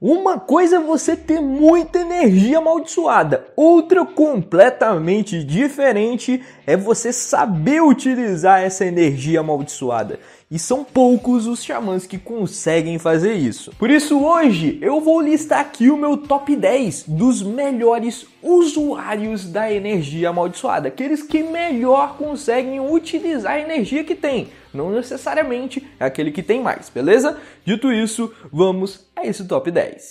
Uma coisa é você ter muita energia amaldiçoada, outra completamente diferente é você saber utilizar essa energia amaldiçoada. E são poucos os xamãs que conseguem fazer isso. Por isso, hoje eu vou listar aqui o meu top 10 dos melhores usuários da energia amaldiçoada, aqueles que melhor conseguem utilizar a energia que tem, não necessariamente é aquele que tem mais, beleza? Dito isso, vamos a esse top 10.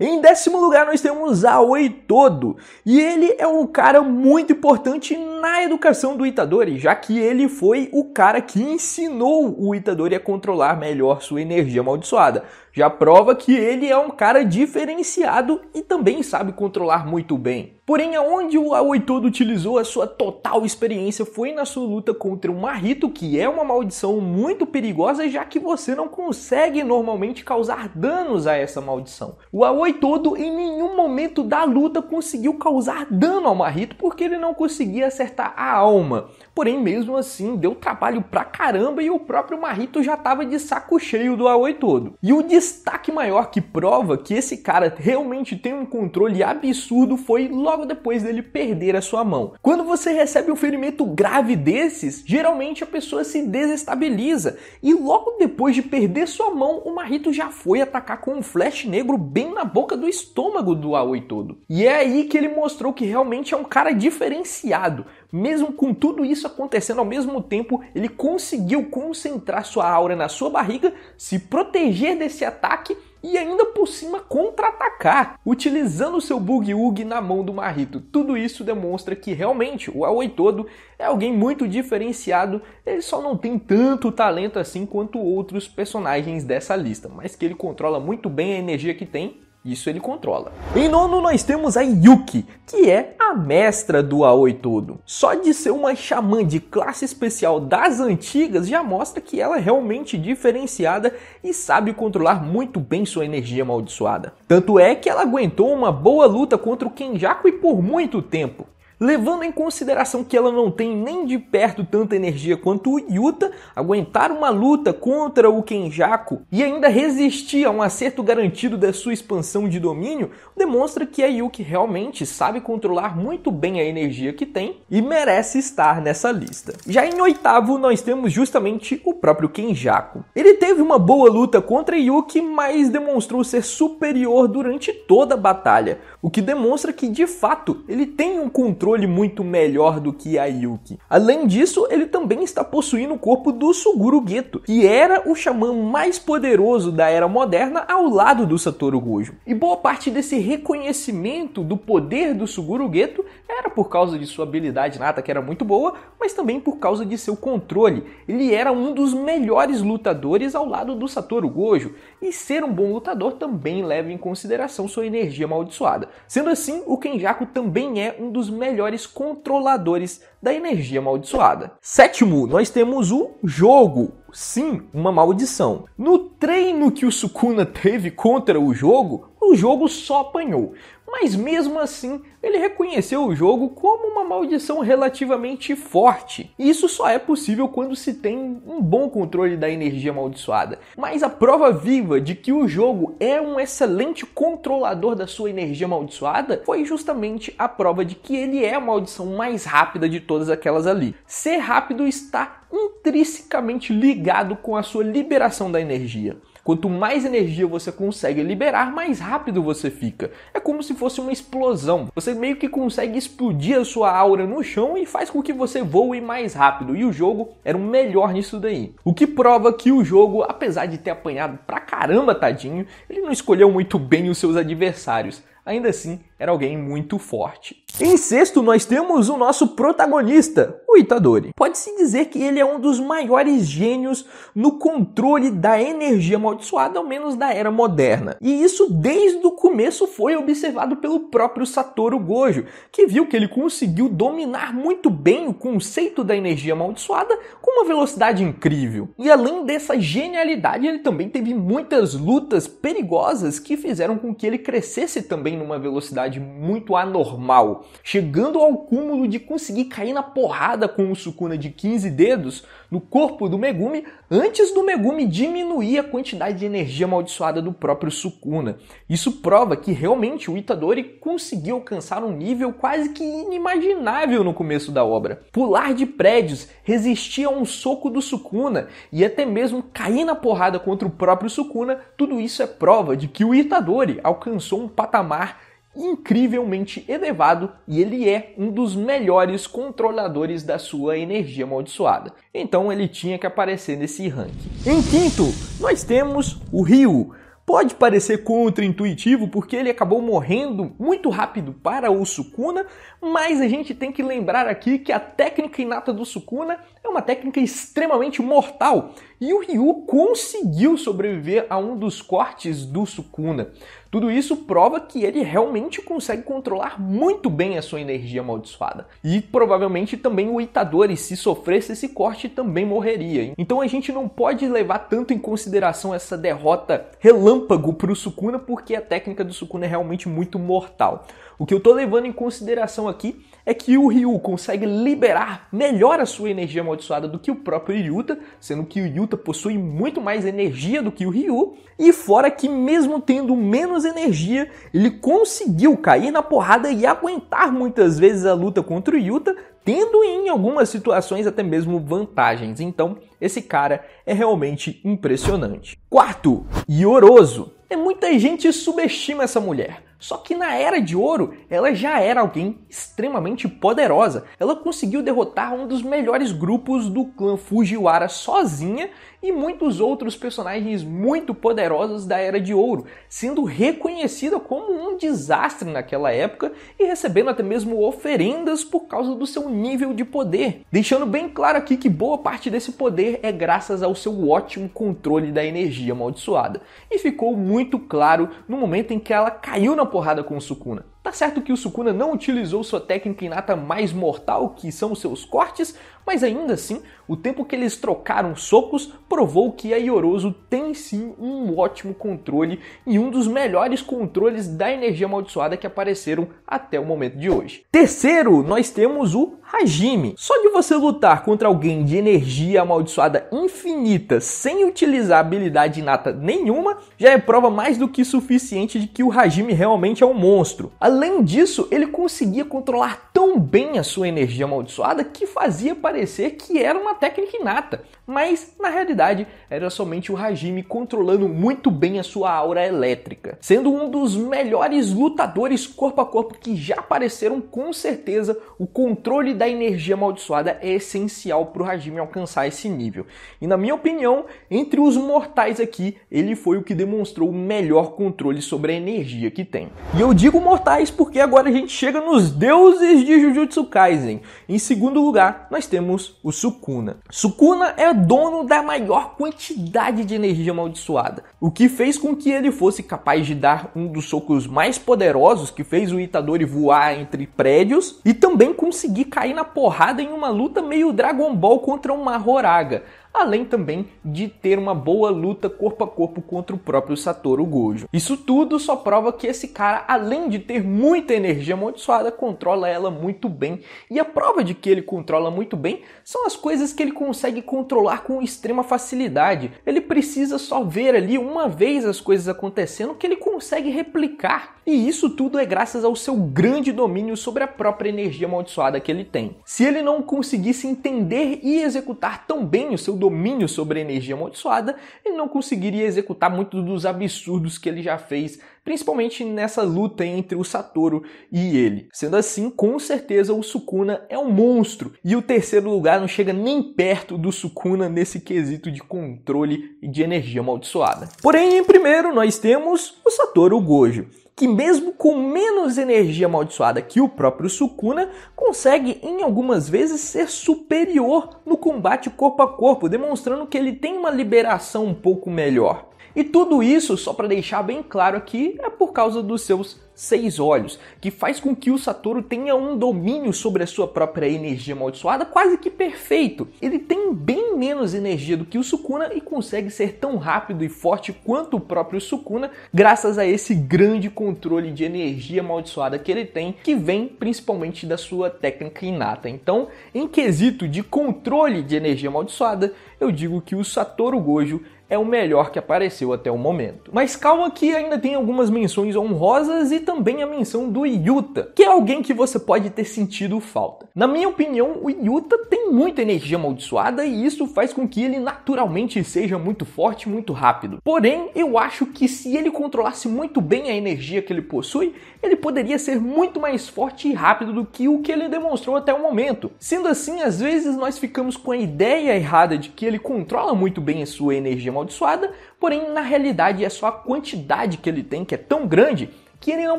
Em décimo lugar, nós temos a Oi Todo, e ele é um cara muito importante na educação do Itadori, já que ele foi o cara que ensinou o Itadori a controlar melhor sua energia amaldiçoada. Já prova que ele é um cara diferenciado e também sabe controlar muito bem. Porém, aonde o Aoi todo utilizou a sua total experiência foi na sua luta contra o Marito, que é uma maldição muito perigosa, já que você não consegue normalmente causar danos a essa maldição. O Aoi todo em nenhum momento da luta conseguiu causar dano ao Marito porque ele não conseguia acertar a alma. Porém, mesmo assim, deu trabalho pra caramba e o próprio Marito já tava de saco cheio do Aoi todo. E o de destaque maior que prova que esse cara realmente tem um controle absurdo foi logo depois dele perder a sua mão. Quando você recebe um ferimento grave desses, geralmente a pessoa se desestabiliza e logo depois de perder sua mão, o Marito já foi atacar com um flash negro bem na boca do estômago do Aoi todo. E é aí que ele mostrou que realmente é um cara diferenciado. Mesmo com tudo isso acontecendo ao mesmo tempo, ele conseguiu concentrar sua aura na sua barriga, se proteger desse ataque e ainda por cima contra-atacar, utilizando seu bug Ug na mão do Marrito. Tudo isso demonstra que realmente o Aoi todo é alguém muito diferenciado, ele só não tem tanto talento assim quanto outros personagens dessa lista, mas que ele controla muito bem a energia que tem isso ele controla. Em nono, nós temos a Yuki, que é a mestra do Aoi todo. Só de ser uma xamã de classe especial das antigas já mostra que ela é realmente diferenciada e sabe controlar muito bem sua energia amaldiçoada. Tanto é que ela aguentou uma boa luta contra o Kenjaku e por muito tempo. Levando em consideração que ela não tem nem de perto tanta energia quanto o Yuta, aguentar uma luta contra o Kenjaku e ainda resistir a um acerto garantido da sua expansão de domínio demonstra que a Yuki realmente sabe controlar muito bem a energia que tem e merece estar nessa lista. Já em oitavo, nós temos justamente o próprio Kenjaku. Ele teve uma boa luta contra Yuki, mas demonstrou ser superior durante toda a batalha, o que demonstra que de fato ele tem um controle controle muito melhor do que a Yuki. Além disso, ele também está possuindo o corpo do Suguru Geto, que era o xamã mais poderoso da era moderna ao lado do Satoru Gojo. E boa parte desse reconhecimento do poder do Suguru Geto era por causa de sua habilidade nata, que era muito boa, mas também por causa de seu controle. Ele era um dos melhores lutadores ao lado do Satoru Gojo, e ser um bom lutador também leva em consideração sua energia amaldiçoada. Sendo assim, o Kenjaku também é um dos melhores melhores controladores da energia amaldiçoada. Sétimo, nós temos o jogo. Sim, uma maldição. No treino que o Sukuna teve contra o jogo, o jogo só apanhou mas mesmo assim ele reconheceu o jogo como uma maldição relativamente forte. E isso só é possível quando se tem um bom controle da energia amaldiçoada. Mas a prova viva de que o jogo é um excelente controlador da sua energia amaldiçoada foi justamente a prova de que ele é a maldição mais rápida de todas aquelas ali. Ser rápido está intrinsecamente ligado com a sua liberação da energia. Quanto mais energia você consegue liberar, mais rápido você fica. É como se fosse uma explosão. Você meio que consegue explodir a sua aura no chão e faz com que você voe mais rápido. E o jogo era o melhor nisso daí. O que prova que o jogo, apesar de ter apanhado pra caramba, tadinho, ele não escolheu muito bem os seus adversários ainda assim era alguém muito forte. Em sexto, nós temos o nosso protagonista, o Itadori. Pode-se dizer que ele é um dos maiores gênios no controle da energia amaldiçoada, ao menos da era moderna. E isso desde o começo foi observado pelo próprio Satoru Gojo, que viu que ele conseguiu dominar muito bem o conceito da energia amaldiçoada com uma velocidade incrível. E além dessa genialidade, ele também teve muitas lutas perigosas que fizeram com que ele crescesse também numa velocidade muito anormal, chegando ao cúmulo de conseguir cair na porrada com o Sukuna de 15 dedos no corpo do Megumi antes do Megumi diminuir a quantidade de energia amaldiçoada do próprio Sukuna. Isso prova que realmente o Itadori conseguiu alcançar um nível quase que inimaginável no começo da obra. Pular de prédios, resistir a um soco do Sukuna e até mesmo cair na porrada contra o próprio Sukuna, tudo isso é prova de que o Itadori alcançou um patamar incrivelmente elevado e ele é um dos melhores controladores da sua energia amaldiçoada. Então ele tinha que aparecer nesse ranking. Em quinto, nós temos o Ryu. Pode parecer contraintuitivo porque ele acabou morrendo muito rápido para o Sukuna, mas a gente tem que lembrar aqui que a técnica inata do Sukuna é uma técnica extremamente mortal e o Ryu conseguiu sobreviver a um dos cortes do Sukuna. Tudo isso prova que ele realmente consegue controlar muito bem a sua energia amaldiçoada. E provavelmente também o Itadori, se sofresse esse corte, também morreria. Então a gente não pode levar tanto em consideração essa derrota relâmpago para o Sukuna, porque a técnica do Sukuna é realmente muito mortal. O que eu estou levando em consideração aqui é que o Ryu consegue liberar melhor a sua energia amaldiçoada do que o próprio Yuta, sendo que o Yuta possui muito mais energia do que o Ryu, e fora que mesmo tendo menos menos energia, ele conseguiu cair na porrada e aguentar muitas vezes a luta contra o Yuta, tendo em algumas situações até mesmo vantagens. Então, esse cara é realmente impressionante. Quarto, Yoroso. É muita gente subestima essa mulher. Só que na Era de Ouro, ela já era alguém extremamente poderosa. Ela conseguiu derrotar um dos melhores grupos do clã Fujiwara sozinha e muitos outros personagens muito poderosos da Era de Ouro, sendo reconhecida como um desastre naquela época e recebendo até mesmo oferendas por causa do seu nível de poder. Deixando bem claro aqui que boa parte desse poder é graças ao seu ótimo controle da energia amaldiçoada. E ficou muito claro no momento em que ela caiu na porrada com o Sukuna. Tá certo que o Sukuna não utilizou sua técnica inata mais mortal, que são os seus cortes, mas ainda assim, o tempo que eles trocaram socos provou que a Yorozu tem sim um ótimo controle e um dos melhores controles da energia amaldiçoada que apareceram até o momento de hoje. Terceiro, nós temos o Hajime. Só de você lutar contra alguém de energia amaldiçoada infinita sem utilizar habilidade inata nenhuma, já é prova mais do que suficiente de que o Hajime realmente é um monstro. Além disso, ele conseguia controlar tão bem a sua energia amaldiçoada que fazia parecer que era uma técnica inata. Mas, na realidade, era somente o Hajime controlando muito bem a sua aura elétrica, sendo um dos melhores lutadores corpo a corpo que já apareceram com certeza. O controle da energia amaldiçoada é essencial para o Hajime alcançar esse nível. E na minha opinião, entre os mortais aqui, ele foi o que demonstrou o melhor controle sobre a energia que tem. E eu digo mortais porque agora a gente chega nos deuses de Jujutsu Kaisen. Em segundo lugar, nós temos o Sukuna. Sukuna é dono da maior quantidade de energia amaldiçoada, o que fez com que ele fosse capaz de dar um dos socos mais poderosos que fez o Itadori voar entre prédios e também conseguir cair na porrada em uma luta meio Dragon Ball contra uma Horaga além também de ter uma boa luta corpo a corpo contra o próprio Satoru Gojo. Isso tudo só prova que esse cara, além de ter muita energia amaldiçoada, controla ela muito bem. E a prova de que ele controla muito bem são as coisas que ele consegue controlar com extrema facilidade. Ele precisa só ver ali uma vez as coisas acontecendo que ele consegue replicar. E isso tudo é graças ao seu grande domínio sobre a própria energia amaldiçoada que ele tem. Se ele não conseguisse entender e executar tão bem o seu domínio sobre a energia amaldiçoada, ele não conseguiria executar muitos dos absurdos que ele já fez, principalmente nessa luta entre o Satoru e ele. Sendo assim, com certeza o Sukuna é um monstro, e o terceiro lugar não chega nem perto do Sukuna nesse quesito de controle de energia amaldiçoada. Porém, em primeiro nós temos o Satoru Gojo que mesmo com menos energia amaldiçoada que o próprio Sukuna, consegue em algumas vezes ser superior no combate corpo a corpo, demonstrando que ele tem uma liberação um pouco melhor. E tudo isso, só para deixar bem claro aqui, é por causa dos seus seis olhos, que faz com que o Satoru tenha um domínio sobre a sua própria energia amaldiçoada quase que perfeito. Ele tem bem menos energia do que o Sukuna e consegue ser tão rápido e forte quanto o próprio Sukuna, graças a esse grande controle de energia amaldiçoada que ele tem, que vem principalmente da sua técnica inata. Então, em quesito de controle de energia amaldiçoada, eu digo que o Satoru Gojo é o melhor que apareceu até o momento. Mas calma que ainda tem algumas menções honrosas e também a menção do Yuta, que é alguém que você pode ter sentido falta. Na minha opinião, o Yuta tem muita energia amaldiçoada e isso faz com que ele naturalmente seja muito forte e muito rápido. Porém, eu acho que se ele controlasse muito bem a energia que ele possui, ele poderia ser muito mais forte e rápido do que o que ele demonstrou até o momento. Sendo assim, às vezes nós ficamos com a ideia errada de que ele controla muito bem a sua energia amaldiçoada, porém na realidade é só a quantidade que ele tem que é tão grande que ele não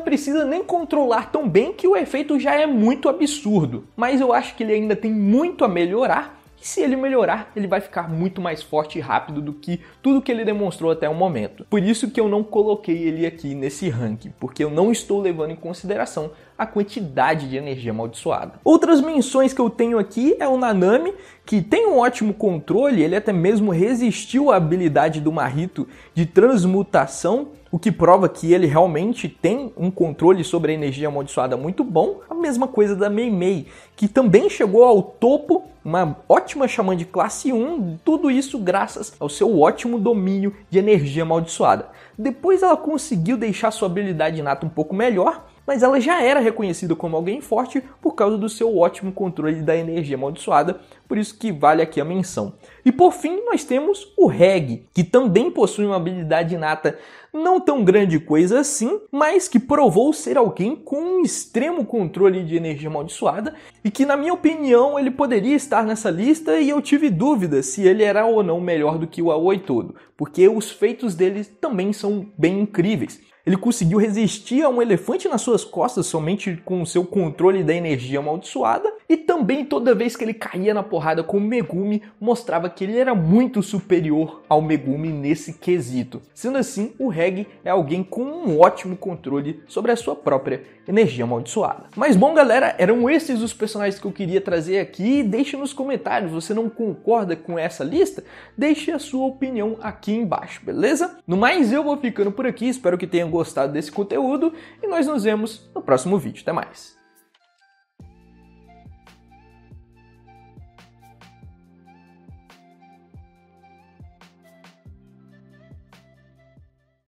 precisa nem controlar tão bem que o efeito já é muito absurdo. Mas eu acho que ele ainda tem muito a melhorar. E se ele melhorar, ele vai ficar muito mais forte e rápido do que tudo que ele demonstrou até o momento. Por isso que eu não coloquei ele aqui nesse ranking, porque eu não estou levando em consideração a quantidade de energia amaldiçoada. Outras menções que eu tenho aqui é o Nanami, que tem um ótimo controle, ele até mesmo resistiu à habilidade do Marrito de transmutação, o que prova que ele realmente tem um controle sobre a energia amaldiçoada muito bom. A mesma coisa da Mei Mei, que também chegou ao topo, uma ótima xamã de classe 1, tudo isso graças ao seu ótimo domínio de energia amaldiçoada. Depois ela conseguiu deixar sua habilidade inata um pouco melhor, mas ela já era reconhecida como alguém forte por causa do seu ótimo controle da energia amaldiçoada, por isso que vale aqui a menção. E por fim, nós temos o Reg, que também possui uma habilidade inata não tão grande coisa assim, mas que provou ser alguém com um extremo controle de energia amaldiçoada e que, na minha opinião, ele poderia estar nessa lista e eu tive dúvida se ele era ou não melhor do que o Aoi todo, porque os feitos dele também são bem incríveis. Ele conseguiu resistir a um elefante nas suas costas somente com o seu controle da energia amaldiçoada e também toda vez que ele caía na porrada com o Megumi, mostrava que ele era muito superior ao Megumi nesse quesito. Sendo assim, o Reg é alguém com um ótimo controle sobre a sua própria energia amaldiçoada. Mas bom, galera, eram esses os personagens que eu queria trazer aqui. Deixe nos comentários, você não concorda com essa lista? Deixe a sua opinião aqui embaixo, beleza? No mais, eu vou ficando por aqui. Espero que tenham gostado desse conteúdo e nós nos vemos no próximo vídeo. Até mais!